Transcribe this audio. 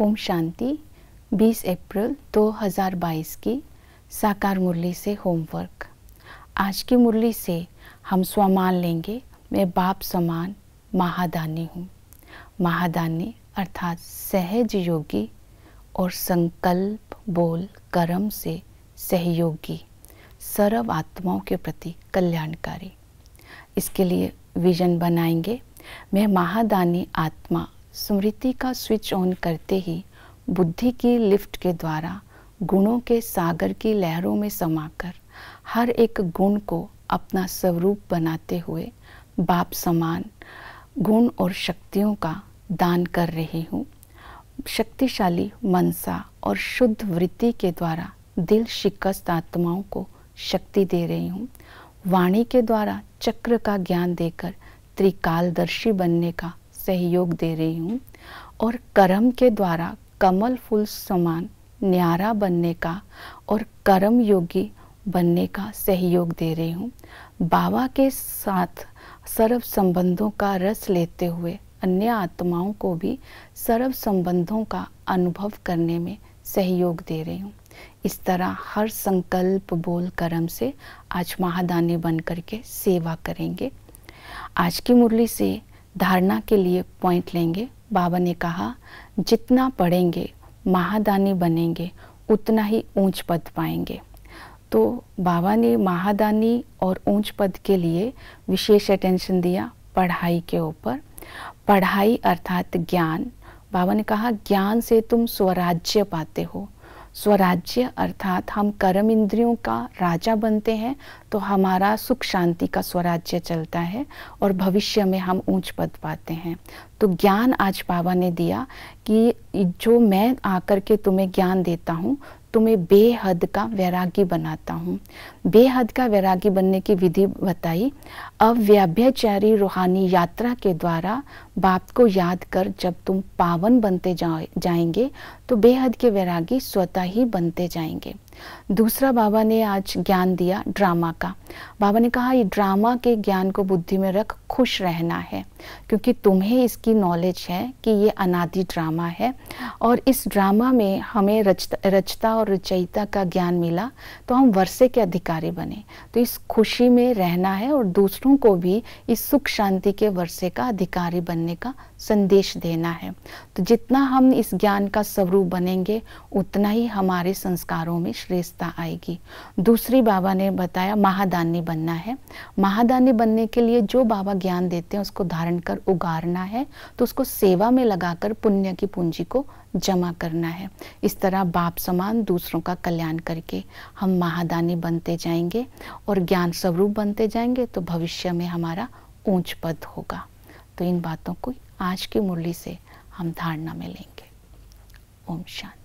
ओम शांति 20 अप्रैल 2022 की साकार मुरली से होमवर्क आज की मुरली से हम स्वमान लेंगे मैं बाप समान महादानी हूँ महादानी अर्थात सहज योगी और संकल्प बोल कर्म से सहयोगी सर्व आत्माओं के प्रति कल्याणकारी इसके लिए विजन बनाएंगे मैं महादानी आत्मा स्मृति का स्विच ऑन करते ही बुद्धि की लिफ्ट के द्वारा गुणों के सागर की लहरों में समाकर हर एक गुण को अपना स्वरूप बनाते हुए बाप समान गुण और शक्तियों का दान कर रही हूँ शक्तिशाली मनसा और शुद्ध वृत्ति के द्वारा दिल शिकस्त आत्माओं को शक्ति दे रही हूँ वाणी के द्वारा चक्र का ज्ञान देकर त्रिकालदर्शी बनने का सहयोग दे रही हूँ और कर्म के द्वारा कमल फूल समान न्यारा बनने का और कर्म योगी बनने का सहयोग दे रही हूँ बाबा के साथ सर्व संबंधों का रस लेते हुए अन्य आत्माओं को भी सर्व संबंधों का अनुभव करने में सहयोग दे रही हूँ इस तरह हर संकल्प बोल कर्म से आज महादानी बन करके सेवा करेंगे आज की मुरली से धारणा के लिए पॉइंट लेंगे बाबा ने कहा जितना पढ़ेंगे महादानी बनेंगे उतना ही ऊंच पद पाएंगे तो बाबा ने महादानी और ऊंच पद के लिए विशेष अटेंशन दिया पढ़ाई के ऊपर पढ़ाई अर्थात ज्ञान बाबा ने कहा ज्ञान से तुम स्वराज्य पाते हो स्वराज्य अर्थात हम कर्म इंद्रियों का राजा बनते हैं तो हमारा सुख शांति का स्वराज्य चलता है और भविष्य में हम ऊंच पद पाते हैं तो ज्ञान आज बाबा ने दिया कि जो मैं आकर के तुम्हें ज्ञान देता हूँ तुम्हें बेहद का वैरागी बनाता हूँ बेहद का वैरागी बनने की विधि बताई अव्याभ्याचारी रूहानी यात्रा के द्वारा बाप को याद कर जब तुम पावन बनते जाएंगे तो बेहद के वैरागी स्वतः ही बनते जाएंगे दूसरा बाबा ने आज ज्ञान दिया ड्रामा का बाबा ने कहा ये ड्रामा के ज्ञान को बुद्धि में रख खुश रहना है क्योंकि तुम्हें इसकी नॉलेज है कि ये अनादि ड्रामा है और इस ड्रामा में हमें रचता रचता और रचयिता का ज्ञान मिला तो हम वर्षे के अधिकारी बने तो इस खुशी में रहना है और दूसरों को भी इस सुख शांति के वर्षे का अधिकारी बनने का संदेश देना है तो जितना हम इस ज्ञान का स्वरूप बनेंगे उतना ही हमारे संस्कारों में श्रेष्ठता आएगी दूसरी बाबा ने बताया महादानी बनना है महादानी बनने के लिए जो बाबा ज्ञान देते हैं उसको धारण कर उगारना है तो उसको सेवा में लगाकर पुण्य की पूंजी को जमा करना है इस तरह बाप समान दूसरों का कल्याण करके हम महादानी बनते जाएंगे और ज्ञान स्वरूप बनते जाएंगे तो भविष्य में हमारा ऊंच पद होगा तो इन बातों को आज की मुरली से हम धारणा में लेंगे ओम शांति